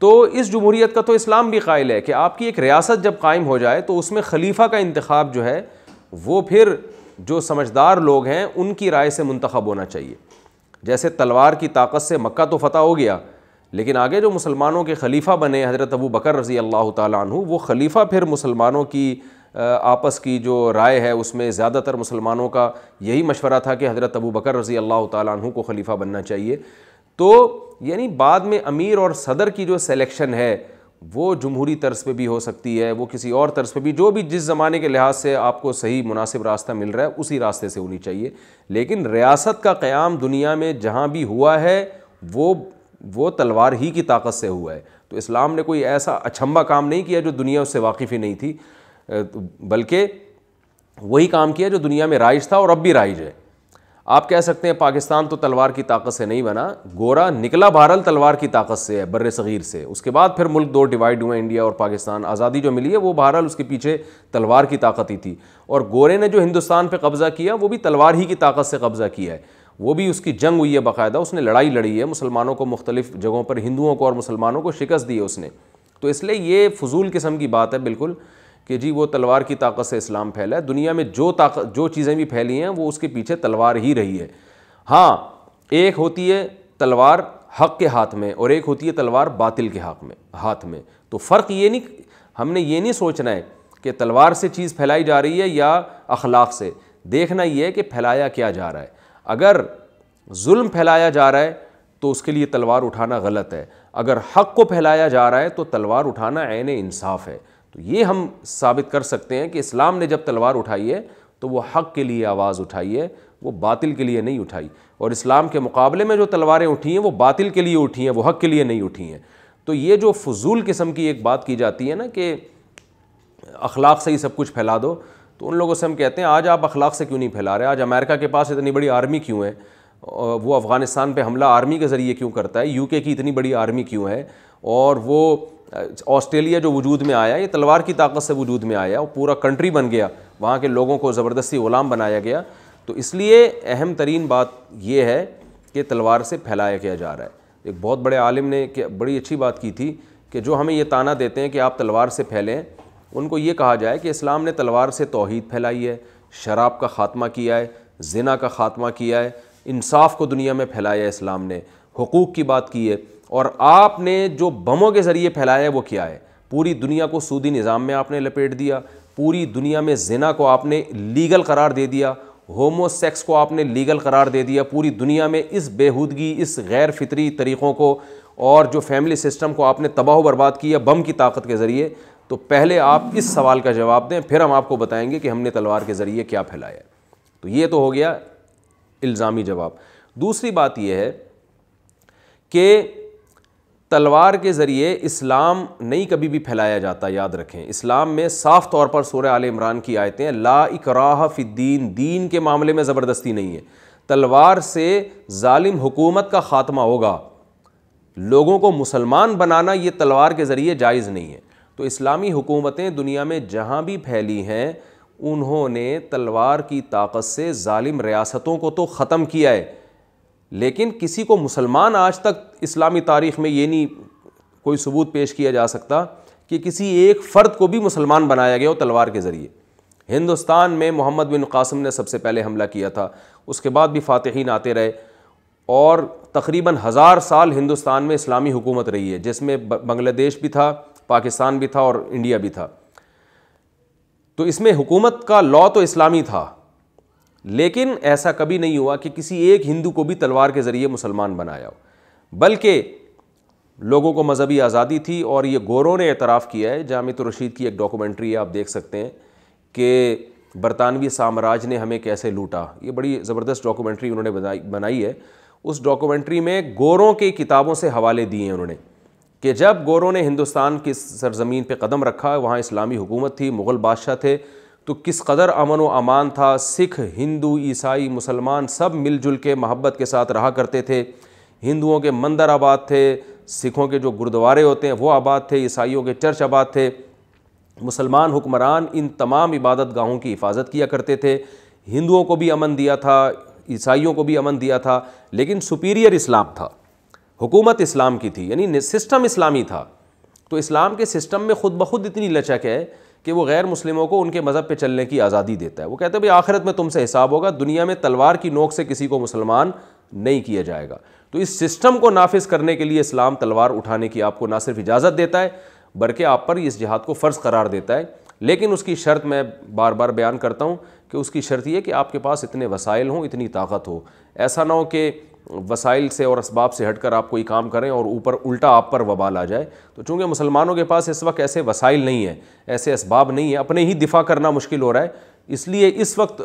तो इस जमहूरीत का तो इस्लाम भी कायल है कि आपकी एक रियासत जब कायम हो जाए तो उसमें खलीफा का इंतखब जो है वो फिर जो समझदार लोग हैं उनकी राय से मंतखब होना चाहिए जैसे तलवार की ताकत से मक्का तो फतह हो गया लेकिन आगे जो मुसलमानों के खलीफा बने हज़रत अबू बकर रज़ी अल्लाह तु वो खलीफा फिर मुसलमानों की आपस की जो राय है उसमें ज़्यादातर मुसलमानों का यही मशवरा था कि हज़रत अबू बकर रज़ी अल्लाह तु को खलीफा बनना चाहिए तो यानी बाद में अमीर और सदर की जो सेलेक्शन है वो जमहूरी तर्ज पे भी हो सकती है वो किसी और तर्ज पे भी जो भी जिस ज़माने के लिहाज से आपको सही मुनासिब रास्ता मिल रहा है उसी रास्ते से होनी चाहिए लेकिन रियासत का क़्याम दुनिया में जहाँ भी हुआ है वो वो तलवार ही की ताकत से हुआ है तो इस्लाम ने कोई ऐसा अछम्बा काम नहीं किया जो दुनिया उससे वाकिफ़ ही नहीं थी बल्कि वही काम किया जो दुनिया में राइज था और अब भी राइज है आप कह सकते हैं पाकिस्तान तो तलवार की ताकत से नहीं बना गोरा निकला बहरल तलवार की ताकत से है बर सग़ीर से उसके बाद फिर मुल्क दो डिवाइड हुए इंडिया और पाकिस्तान आज़ादी जो मिली है वो बहरहाल उसके पीछे तलवार की ताकत ही थी और गोरे ने जो हिंदुस्तान पर कब्ज़ा किया वो भी तलवार ही की ताकत से कब्ज़ा किया है वो भी उसकी जंग हुई है बाकायदा उसने लड़ाई लड़ी है मुसलमानों को मुख्तलिफ जगहों पर हिंदुओं को और मुसलमानों को शिकस्त दी है उसने तो इसलिए ये फजूल किस्म की बात है बिल्कुल कि जी वो तलवार की ताकत से इस्लाम फैला है दुनिया में जो ताकत जो चीज़ें भी फैली हैं वो उसके पीछे तलवार ही रही है हाँ एक होती है तलवार हक के हाथ में और एक होती है तलवार बातिल के हक में हाथ में तो फ़र्क ये नहीं हमने ये नहीं सोचना है कि तलवार से चीज़ फैलाई जा रही है या अखलाक से देखना ये है कि फैलाया क्या जा रहा है अगर जुल्म फैलाया जा रहा है तो उसके लिए तलवार उठाना गलत है अगर हक को फैलाया जा रहा है तो तलवार उठाना आन इंसाफ है तो ये हम साबित कर सकते हैं कि इस्लाम ने जब तलवार उठाई है तो वो हक़ के लिए आवाज़ उठाई है वो बातिल के लिए नहीं उठाई और इस्लाम के मुकाबले में जो तलवारें उठी हैं वो बातिल के लिए उठी हैं वो हक़ के लिए नहीं उठी हैं तो ये जो फजूल किस्म की एक बात की जाती है ना कि अखलाक से ही सब कुछ फैला दो तो उन लोगों से हम कहते हैं आज आप अखलाक से क्यों नहीं फैला रहे आज अमेरिका के पास इतनी बड़ी आर्मी क्यों है वो अफ़गानिस्तान पर हमला आर्मी के ज़रिए क्यों करता है यूके की इतनी बड़ी आर्मी क्यों है और वो ऑस्ट्रेलिया जो वजूद में आया ये तलवार की ताकत से वजूद में आया और पूरा कंट्री बन गया वहाँ के लोगों को ज़बरदस्ती ग़ुलाम बनाया गया तो इसलिए अहम तरीन बात यह है कि तलवार से फैलाया गया जा रहा है एक बहुत बड़े आलिम ने बड़ी अच्छी बात की थी कि जो हमें ये ताना देते हैं कि आप तलवार से फैलें उनको ये कहा जाए कि इस्लाम ने तलवार से तोहद फैलाई है शराब का ख़ात्मा किया है जिना का ख़ात्मा किया है इंसाफ को दुनिया में फैलाया इस्लाम ने हकूक़ की बात की है और आपने जो बमों के ज़रिए फैलाया है वो क्या है पूरी दुनिया को सूदी निज़ाम में आपने लपेट दिया पूरी दुनिया में जिना को आपने लीगल करार दे दिया होमोसेक्स को आपने लीगल करार दे दिया पूरी दुनिया में इस बेहूदगी इस गैर फितरी तरीक़ों को और जो फैमिली सिस्टम को आपने तबाह बर्बाद किया बम की ताकत के ज़रिए तो पहले आप इस सवाल का जवाब दें फिर हम आपको बताएंगे कि हमने तलवार के ज़रिए क्या फैलाया तो ये तो हो गया इल्ज़ामी जवाब दूसरी बात यह है कि तलवार के ज़रिए इस्लाम नहीं कभी भी फैलाया जाता याद रखें इस्लाम में साफ तौर पर सूर्य आल इमरान की आयतें ला इकराह फ़िद्दीन दीन के मामले में ज़बरदस्ती नहीं है तलवार से ालिम हुकूमत का ख़ात्मा होगा लोगों को मुसलमान बनाना ये तलवार के ज़रिए जायज़ नहीं है तो इस्लामी हुकूमतें दुनिया में जहाँ भी फैली हैं उन्होंने तलवार की ताकत से ालिम रियासतों को तो ख़त्म किया है लेकिन किसी को मुसलमान आज तक इस्लामी तारीख़ में ये नहीं कोई सबूत पेश किया जा सकता कि किसी एक फ़र्द को भी मुसलमान बनाया गया हो तलवार के ज़रिए हिंदुस्तान में मोहम्मद बिन कासम ने सबसे पहले हमला किया था उसके बाद भी फ़ातहीन आते रहे और तकरीबन हज़ार साल हिंदुस्तान में इस्लामी हुकूमत रही है जिसमें बांग्लादेश भी था पाकिस्तान भी था और इंडिया भी था तो इसमें हुकूमत का लॉ तो इस्लामी था लेकिन ऐसा कभी नहीं हुआ कि किसी एक हिंदू को भी तलवार के ज़रिए मुसलमान बनाया हो बल्कि लोगों को मजहबी आज़ादी थी और ये गोरों ने एतराफ़ किया है जामित रशीद की एक डॉक्यूमेंट्री है आप देख सकते हैं कि बरतानवी साम्राज्य ने हमें कैसे लूटा ये बड़ी ज़बरदस्त डॉक्यूमेंट्री उन्होंने बनाई बनाई है उस डॉक्यूमेंट्री में गोरों के किताबों से हवाले दिए हैं उन्होंने कि जब गोरों ने हिंदुस्तान की सरजमीन पर कदम रखा वहाँ इस्लामी हुकूमत थी मुग़ल बादशाह थे तो किस कदर अमन व अमान था सिख हिंदू ईसाई मुसलमान सब मिलजुल के मोहब्बत के साथ रहा करते थे हिंदुओं के मंदिर आबाद थे सिखों के जो गुरुद्वारे होते हैं वो आबाद थे ईसाइयों के चर्च आबाद थे मुसलमान हुक्मरान इन तमाम इबादत गाहों की हिफाजत किया करते थे हिंदुओं को भी अमन दिया था ईसाइयों को भी अमन दिया था लेकिन सुपीरियर इस्लाम था हुकूमत इस्लाम की थी यानी सिस्टम इस्लामी था तो इस्लाम के सिस्टम में ख़ुद ब खुद इतनी लचक है कि वो गैर मुस्लिमों को उनके मज़हब पे चलने की आज़ादी देता है वो कहते हैं भाई आखिरत में तुमसे हिसाब होगा दुनिया में तलवार की नोक से किसी को मुसलमान नहीं किया जाएगा तो इस सिस्टम को नाफिज करने के लिए इस्लाम तलवार उठाने की आपको ना सिर्फ इजाज़त देता है बल्कि आप पर इस जिहाद को फ़र्ज़ करार देता है लेकिन उसकी शर्त मैं बार बार बयान करता हूँ कि उसकी शर्त यह कि आपके पास इतने वसाइल हों इतनी ताकत हो ऐसा ना हो कि वसाइल से और इसबाब से हट कर आप कोई काम करें और ऊपर उल्टा आप पर वबाल आ जाए तो चूँकि मुसलमानों के पास इस वक्त ऐसे वसाइल नहीं है ऐसे इसबाब नहीं है अपने ही दिफा करना मुश्किल हो रहा है इसलिए इस वक्त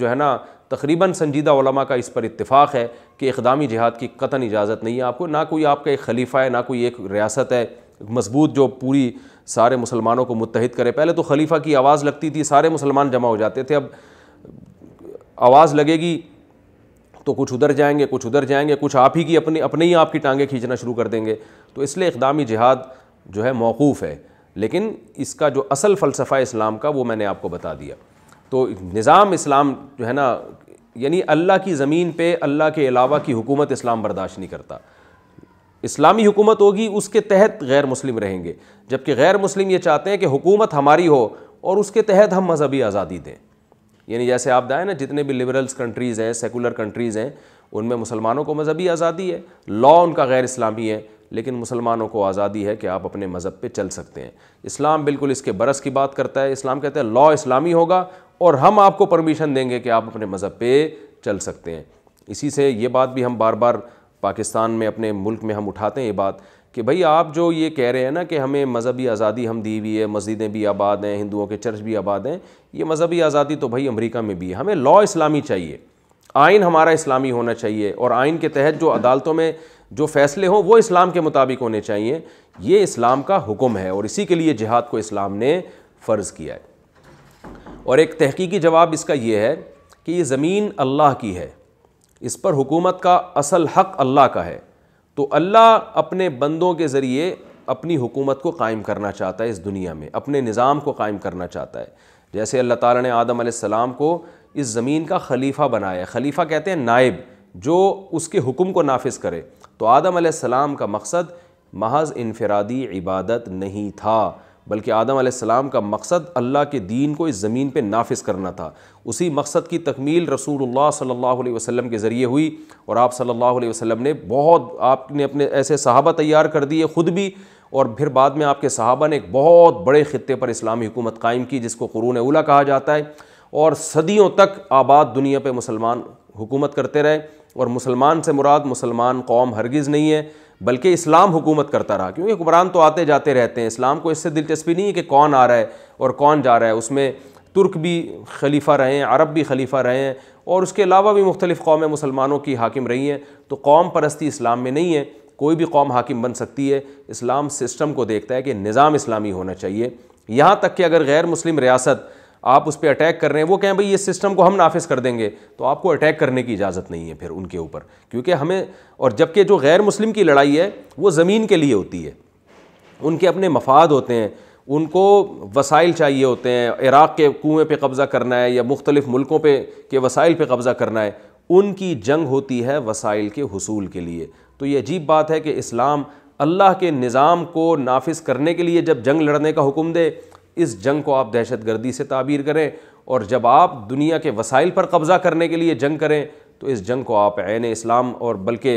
जो है ना तकरीबन संजीदा का इस पर इतफ़ाक़ है कि इकदामी जिहाद की कतन इजाज़त नहीं है आपको ना कोई आपका एक खलीफा है ना कोई एक रियासत है मजबूत जो पूरी सारे मुसलमानों को मुतहद करे पहले तो खलीफा की आवाज़ लगती थी सारे मुसलमान जमा हो जाते थे अब आवाज़ लगेगी तो कुछ उधर जाएंगे कुछ उधर जाएंगे कुछ आप ही की अपने अपने ही आपकी टांगें खींचना शुरू कर देंगे तो इसलिए इकदामी जिहाद जो है मौकूफ़ है लेकिन इसका जो असल फ़लसफ़ा इस्लाम का वो मैंने आपको बता दिया तो निज़ाम इस्लाम जो है ना यानी अल्लाह की ज़मीन पे अल्लाह के अलावा की हुकूमत इस्लाम बर्दाश्त नहीं करता इस्लामी हुकूमत होगी उसके तहत गैर मुस्लिम रहेंगे जबकि गैर मुस्लिम ये चाहते हैं कि हुकूमत हमारी हो और उसके तहत हम मजहबी आज़ादी दें यानी जैसे आप दाएँ ना जितने भी लिबरल्स कंट्रीज़ हैं सेकुलर कंट्रीज़ हैं उनमें मुसलमानों को मजहबी आज़ादी है लॉ उनका गैर इस्लामी है लेकिन मुसलमानों को आज़ादी है कि आप अपने मज़हब पे चल सकते हैं इस्लाम बिल्कुल इसके बरस की बात करता है इस्लाम कहते हैं लॉ इस्लामी होगा और हम आपको परमिशन देंगे कि आप अपने मज़हब पे चल सकते हैं इसी से ये बात भी हम बार बार पाकिस्तान में अपने मुल्क में हम उठाते हैं ये बात कि भाई आप जो ये कह रहे हैं ना कि हमें मज़हबी आज़ादी हम दी हुई है मस्जिदें भी आबाद हैं हिंदुओं के चर्च भी आबाद हैं ये मज़हबी आज़ादी तो भाई अमेरिका में भी है हमें लॉ इस्लामी चाहिए आइन हमारा इस्लामी होना चाहिए और आइन के तहत जो अदालतों में जो फैसले हों वो इस्लाम के मुताबिक होने चाहिए ये इस्लाम का हुक्म है और इसी के लिए जिहाद को इस्लाम ने फ़र्ज़ किया है और एक तहकीकी जवाब इसका ये है कि ये ज़मीन अल्लाह की है इस पर हुकूमत का असल हक़ अल्लाह का है तो अल्लाह अपने बंदों के ज़रिए अपनी हुकूमत को कायम करना चाहता है इस दुनिया में अपने निज़ाम को कायम करना चाहता है जैसे अल्लाह ताला ने आदम सलाम को इस ज़मीन का खलीफा बनाया खलीफा कहते हैं नायब जो उसके हुक्म को नाफिज करे तो आदम सलाम का मकसद महज इनफरादी इबादत नहीं था बल्कि आदम सलाम का मकसद अल्लाह के दीन को इस ज़मीन पर नाफिस करना था उसी मकसद की तकमील रसूल सल्ह वसम के ज़रिए हुई और आप सल्लल्लाहु अलैहि ने बहुत आपने अपने ऐसे सहाबा तैयार कर दिए ख़ुद भी और फिर बाद में आपके सहाबा ने एक बहुत बड़े ख़त्े पर इस्लामी हुकूमत कायम की जिसको क़रून उला कहा जाता है और सदियों तक आबाद दुनिया पर मुसलमान हुकूमत करते रहे और मुसलमान से मुराद मुसलमान कौम हरगिज़ नहीं है बल्कि इस्लाम हुकूमत करता रहा क्योंकि हुक्मरान तो आते जाते रहते हैं इस्लाम को इससे दिलचस्पी नहीं है कि कौन आ रहा है और कौन जा रहा है उसमें तुर्क भी खलीफा रहे हैं अरब भी खलीफा रहे हैं और उसके अलावा भी मुख्तलिफ़ कौमें मुसलमानों की हाकिम रही हैं तो कौम परस्ती इस्लाम में नहीं है कोई भी कौम हाकिम बन सकती है इस्लाम सिस्टम को देखता है कि निज़ाम इस्लामी होना चाहिए यहाँ तक कि अगर गैर मुस्लिम रियासत आप उस पर अटैक कर रहे हैं वो कहें भाई ये सिस्टम को हम नाफिज कर देंगे तो आपको अटैक करने की इजाज़त नहीं है फिर उनके ऊपर क्योंकि हमें और जबकि जो गैर मुस्लिम की लड़ाई है वो ज़मीन के लिए होती है उनके अपने मफाद होते हैं उनको वसाइल चाहिए होते हैं इराक़ के कुएँ पर कब्ज़ा करना है या मुख्तलिफ़ मुल्कों पर के वसाइल पर कब्ज़ा करना है उनकी जंग होती है वसाइल के हसूल के लिए तो ये अजीब बात है कि इस्लाम अल्लाह के निज़ाम को नाफिज करने के लिए जब जंग लड़ने का हुक्म दे इस जंग को आप दहशत गर्दी से ताबीर करें और जब आप दुनिया के वसाइल पर कब्ज़ा करने के लिए जंग करें तो इस जंग को आप आन इस्लाम और बल्कि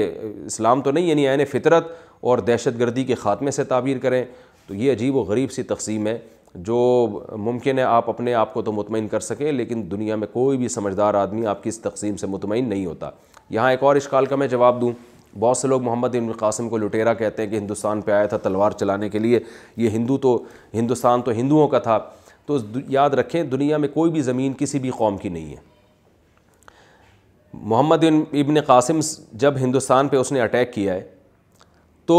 इस्लाम तो नहीं यानी आन फितरत और दहशत गर्दी के ख़ात्मे से ताबीर करें तो ये अजीब व गरीब सी तकसीम है जो मुमकिन है आप अपने आप को तो मुतमिन कर सकें लेकिन दुनिया में कोई भी समझदार आदमी आपकी इस तकसीम से मुतमिन नहीं होता यहाँ एक और इश्काल का मैं जवाब दूँ बहुत से लोग मोहम्मद इब्न कासिम को लुटेरा कहते हैं कि हिंदुस्तान पे आया था तलवार चलाने के लिए ये हिंदू तो हिंदुस्तान तो हिंदुओं का था तो याद रखें दुनिया में कोई भी ज़मीन किसी भी कौम की नहीं है मोहम्मद इब्न कासिम जब हिंदुस्तान पे उसने अटैक किया है तो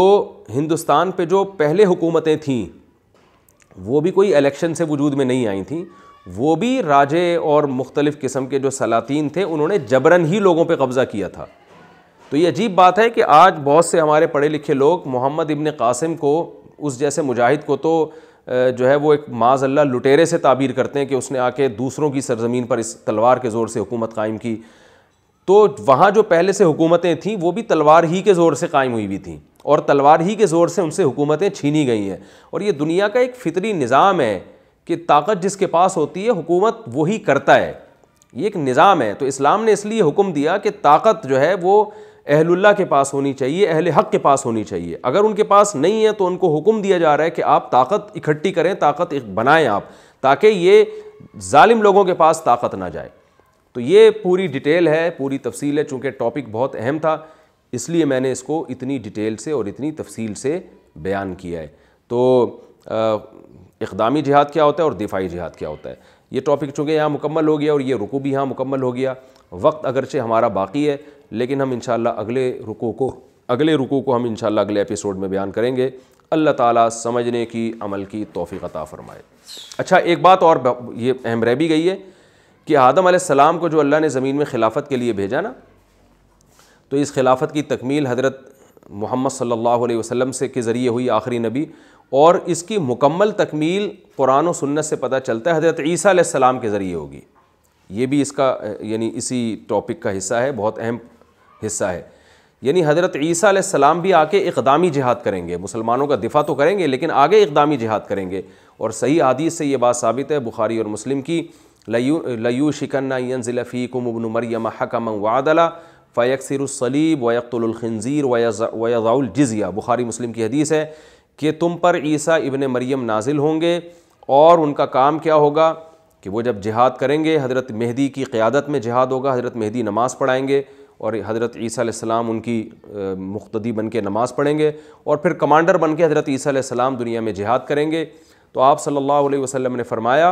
हिंदुस्तान पे जो पहले हुकूमतें थीं वो भी कोई इलेक्शन से वजूद में नहीं आई थी वो भी राजे और मुख्तलिफ़ किस्म के जो सलातीन थे उन्होंने जबरन ही लोगों पे कब्ज़ा किया था तो ये अजीब बात है कि आज बहुत से हमारे पढ़े लिखे लोग मोहम्मद इबन कासिम को उस जैसे मुजाहिद को तो जो है वो एक माजल्ला लुटेरे से ताबीर करते हैं कि उसने आके दूसरों की सरजमीन पर इस तलवार के ज़ोर से हुकूमत कायम की तो वहाँ जो पहले से हुकूमतें थीं वो भी तलवार ही के ज़ोर से कायम हुई भी थी और तलवार ही के ज़ोर से उनसे हुकूमतें छीनी गई हैं और ये दुनिया का एक फितरी निज़ाम है कि ताकत जिसके पास होती है हुकूमत वही करता है ये एक निज़ाम है तो इस्लाम ने इसलिए हुक्म दिया कि ताकत जो है वो अहलुल्ला के पास होनी चाहिए अहल हक के पास होनी चाहिए अगर उनके पास नहीं है तो उनको हुक्म दिया जा रहा है कि आप ताकत इकट्ठी करें ताकत बनाएं आप ताकि ये ालिम लोगों के पास ताकत ना जाए तो ये पूरी डिटेल है पूरी तफसील है चूँकि टॉपिक बहुत अहम था इसलिए मैंने इसको इतनी डिटेल से और इतनी तफसील से बयान किया है तो इकदामी जिहाद क्या होता है और दिफाई जिहाद क्या होता है ये टॉपिक चूँकि यहाँ मुकम्मल हो गया और ये रुकू भी यहाँ मुकम्मल हो गया वक्त अगरचे हमारा बाकी है लेकिन हम इन अगले रुको को अगले रुको को हम इन अगले एपिसोड में बयान करेंगे अल्लाह ताला समझने की अमल की तोफ़ी अता फ़रमाए अच्छा एक बात और ये अहम रह भी गई है कि आदम सलाम को जो अल्लाह ने ज़मीन में खिलाफत के लिए भेजा ना तो इस खिलाफत की तकमील हज़रत मोहम्मद सल्लल्लाहु अलैहि वसल्लम से के ज़रिए हुई आखिरी नबी और इसकी मुकम्मल तकमील कुरान और सुन्नत से पता चलता है हज़रत ईसा सलाम के ज़रिए होगी ये भी इसका यानी इसी टॉपिक का हिस्सा है बहुत अहम हिस्सा है यानी हज़रत ईसा सलाम भी आके इकदामी जिहाद करेंगे मुसलमानों का दिफा तो करेंगे लेकिन आगे इकदामी जिहाद करेंगे और सही आदि से ये बात साबित है बुखारी और मुस्लिम की लयू लयू शिकन्ना ज़िलफ़ी कुमबन मरियम हकम वादला फ़यकसरसलीब वयतुलखनज़ीर वयाउल जिज़िया बुखारी मुस्लिम की हदीस है कि तुम पर ईसा इबन मरियम नाजिल होंगे और उनका काम क्या होगा कि वो जब जिहाद करेंगे हज़रत मेहदी की क़्यादत में जिहाद होगा हज़रत मेहदी नमाज़ पढ़ाएँगे और हज़रत ईसीम उनकी मुख्तदी बन के नमाज़ पढ़ेंगे और फिर कमांडर बन के हज़रत ईसीम दुनिया में जिहाद करेंगे तो आप सल्ला वसम ने फरमाया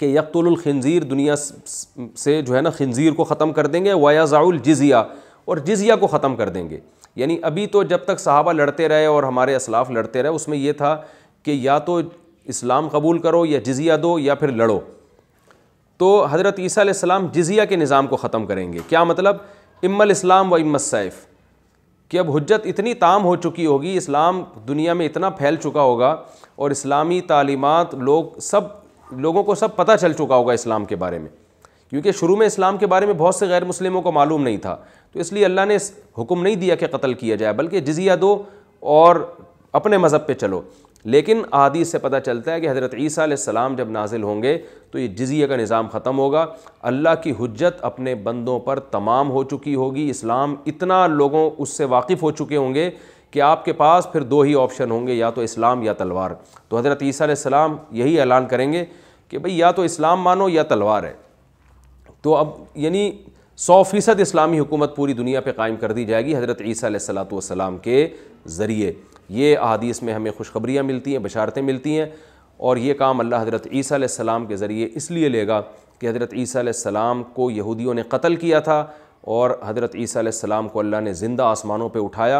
कि यकतुलखनज़ीर दुनिया से जो है ना खनजीर को ख़त्म कर देंगे वायाज़ाउल जजिया और जजिया को ख़त्म कर देंगे यानी अभी तो जब तक सहाबा लड़ते रहे और हमारे असलाफ लड़ते रहे उसमें यह था कि या तो इस्लाम कबूल करो या जज़िया दो या फिर लड़ो तो हज़रत ईसा सलाम जिज़िया के निज़ाम को ख़त्म करेंगे क्या मतलब इमल इस्लाम व सैफ कि अब हजत इतनी ताम हो चुकी होगी इस्लाम दुनिया में इतना फैल चुका होगा और इस्लामी तलीमत लोग सब लोगों को सब पता चल चुका होगा इस्लाम के बारे में क्योंकि शुरू में इस्लाम के बारे में बहुत से गैर मुस्लिमों को मालूम नहीं था तो इसलिए अल्लाह ने हुक्म नहीं दिया कि कत्ल किया जाए बल्कि जजिया दो और अपने मज़हब पर चलो लेकिन आदि से पता चलता है कि हज़रत ईसा सलाम जब नाजिल होंगे तो ये जजिए का निज़ाम ख़त्म होगा अल्लाह की हजत अपने बंदों पर तमाम हो चुकी होगी इस्लाम इतना लोगों उससे वाकिफ़ हो चुके होंगे कि आपके पास फिर दो ही ऑप्शन होंगे या तो इस्लाम या तलवार तो हज़रत ईसी सलाम यही ऐलान करेंगे कि भाई या तो इस्लाम मानो या तलवार है तो अब यानी सौ फीसद इस्लामी हुकूमत पूरी दुनिया पर कायम कर दी जाएगी हज़रत ईसी सलाम के ज़रिए ये अदीस में हमें खुशखबरियाँ मिलती हैं बशारतें मिलती हैं और ये काम अल्लाह हज़रत ईसी सलाम के ज़रिए इसलिए लेगा कि हज़रत ईसी सलाम को यहूदियों ने कत्ल किया था और हज़रत ईसी सलाम को अल्लाह ने ज़िंदा आसमानों पर उठाया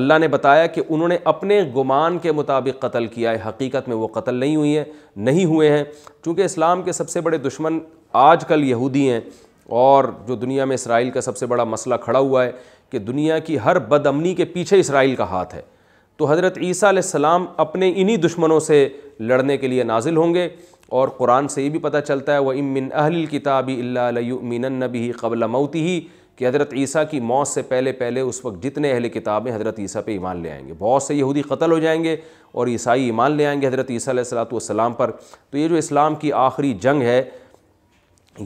अल्लाह ने बताया कि उन्होंने अपने गुमान के मुताबिक कत्ल किया है हकीकत में वो कत्ल नहीं हुई हैं नहीं हुए हैं चूँकि इस्लाम के सबसे बड़े दुश्मन आज कल यहूदी हैं और जो दुनिया में इसराइल का सबसे बड़ा मसला खड़ा हुआ है कि दुनिया की हर बदअमनी के पीछे इसराइल का हाथ है तो हज़रत ईसा सलाम अपने इन्हीं दुश्मनों से लड़ने के लिए नाजिल होंगे और कुरान से ये भी पता चलता है वह इमिन अहल किताबी नबी कबल मौती ही कि हज़रत ईसा की मौत से पहले पहले उस वक्त जितने अहल किताबें हज़रत ईसा पे ईमान ले आएंगे बहुत से यहूदी कत्ल हो जाएंगे और ईसाई ईमान ले आएंगे हज़रत ईसा सलाम पर तो ये जो इस्लाम की आखिरी जंग है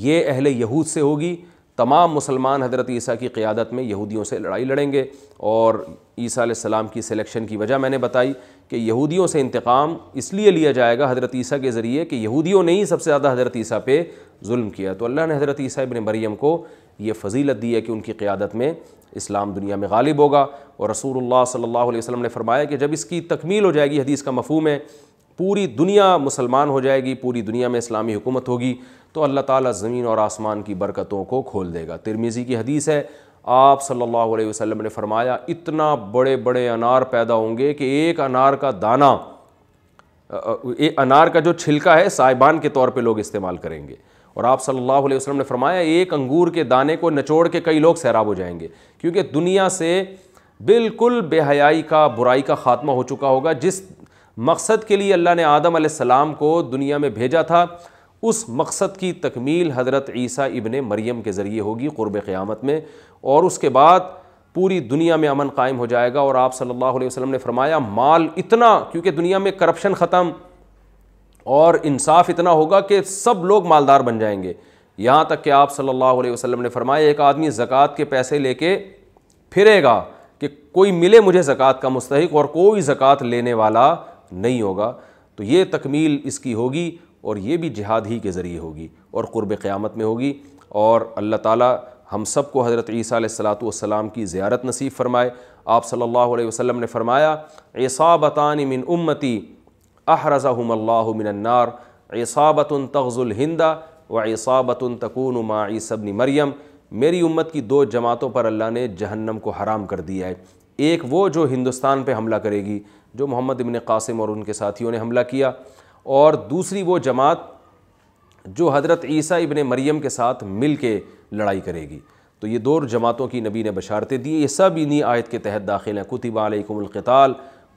ये अहल यहूद से होगी तमाम मुसलमान हजरत ईसा की क़्यादत में यहूदियों से लड़ाई लड़ेंगे और ईसा सलाम की सिलेक्शन की वजह मैंने बताई कि यहूदियों से इंतकाम इसलिए लिया जाएगा हजरत ईसा के ज़रिए कि यहूदियों ने ही सबसे ज़्यादा हजरत ईसा पे जुल्म किया तो अल्लाह ने हजरत ईसा इबन मरीम को ये फजीलत दी है कि उनकी क़्यादत में इस्लाम दुनिया में गालिब होगा और रसूल सल्लल्लाहु अलैहि ने फरमाया कि जब इसकी तकमील हो जाएगी हदीस का मफहम है पूरी दुनिया मुसलमान हो जाएगी पूरी दुनिया में इस्लामी हुकूमत होगी तो अल्लाह ताली ज़मीन और आसमान की बरकतों को खोल देगा तिरमीज़ी की हदीस है आप सल्लल्लाहु अलैहि वसल्लम ने फरमाया इतना बड़े बड़े अनार पैदा होंगे कि एक अनार का दाना अनार का जो छिलका है साइबान के तौर पे लोग इस्तेमाल करेंगे और आप सल्लल्लाहु अलैहि वसल्लम ने फरमाया एक अंगूर के दाने को नचोड़ के कई लोग सैराब हो जाएंगे क्योंकि दुनिया से बिल्कुल बेहयाई का बुराई का ख़ात्मा हो चुका होगा जिस मकसद के लिए अल्लाह ने आदम सलाम को दुनिया में भेजा था उस मकसद की तकमील हज़रत ईसा इबन मरियम के ज़रिए होगी क़ुरब क़्यामत में और उसके बाद पूरी दुनिया में अमन कायम हो जाएगा और आप सल्लल्लाहु अलैहि वसल्लम ने फरमाया माल इतना क्योंकि दुनिया में करप्शन ख़त्म और इंसाफ इतना होगा कि सब लोग मालदार बन जाएंगे यहाँ तक कि आप सल्लल्लाहु अलैहि वसल्लम ने फरमाया एक आदमी ज़क़़त के पैसे लेके फिरेगा कि कोई मिले मुझे ज़क़़त का मुस्तक और कोई ज़क़़त लेने वाला नहीं होगा तो ये तकमील इसकी होगी और ये भी जिहाद ही के ज़रिए होगी और क़ुरब क़्यामत में होगी और अल्लाह ताला हम सब को हज़रत ईसा सलाम की जियारत नसीब फ़रमाए आप सल्लल्लाहु अलैहि वसल्लम ने फ़रमाया ऐसा बतानी मिन उम्मती अहरज़ाहमल्लामिनन्नार इसाबत तगज़ुलहिंदा व इसाबत तकून माईसबन मरियम मेरी उम्मत की दो जमातों पर अल्लाह ने जहन्नम को हराम कर दिया है एक वो जो हिंदुस्तान पे हमला करेगी जो मोहम्मद इबन कासिम और उनके साथियों ने हमला किया और दूसरी वो जमात जो हज़रत ईसा इबन मरियम के साथ मिल के लड़ाई करेगी तो ये दो जमातों की नबी ने बशारतें दी ये सब इन्हीं आयत के तहत दाखिल हैं कुतिबा अलकुमल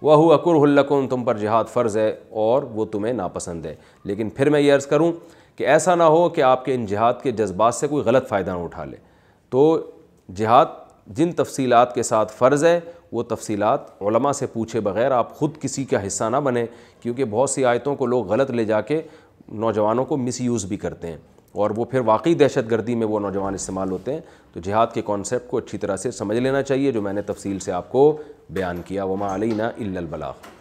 वह अकुरहलकुम तुम पर जिहाद फ़र्ज़ है और वो तुम्हें नापसंद है लेकिन फिर मैं ये अर्ज़ करूँ कि ऐसा ना हो कि आपके इन जिहाद के जज्बात से कोई गलत फ़ायदा ना उठा ले तो जिहाद जिन तफसीलात के साथ फ़र्ज़ है वो तफसीलात उलमा से पूछे बगैर आप ख़ुद किसी का हिस्सा ना बने क्योंकि बहुत सी आयतों को लोग गलत ले जाके नौजवानों को मिस यूज़ भी करते हैं और वो फिर वाकई दहशत गर्दी में वो नौजवान इस्तेमाल होते हैं तो जिहाद के कॉन्सेप्ट को अच्छी तरह से समझ लेना चाहिए जो मैंने तफसील से आपको बयान किया वमा अलैना इल्लल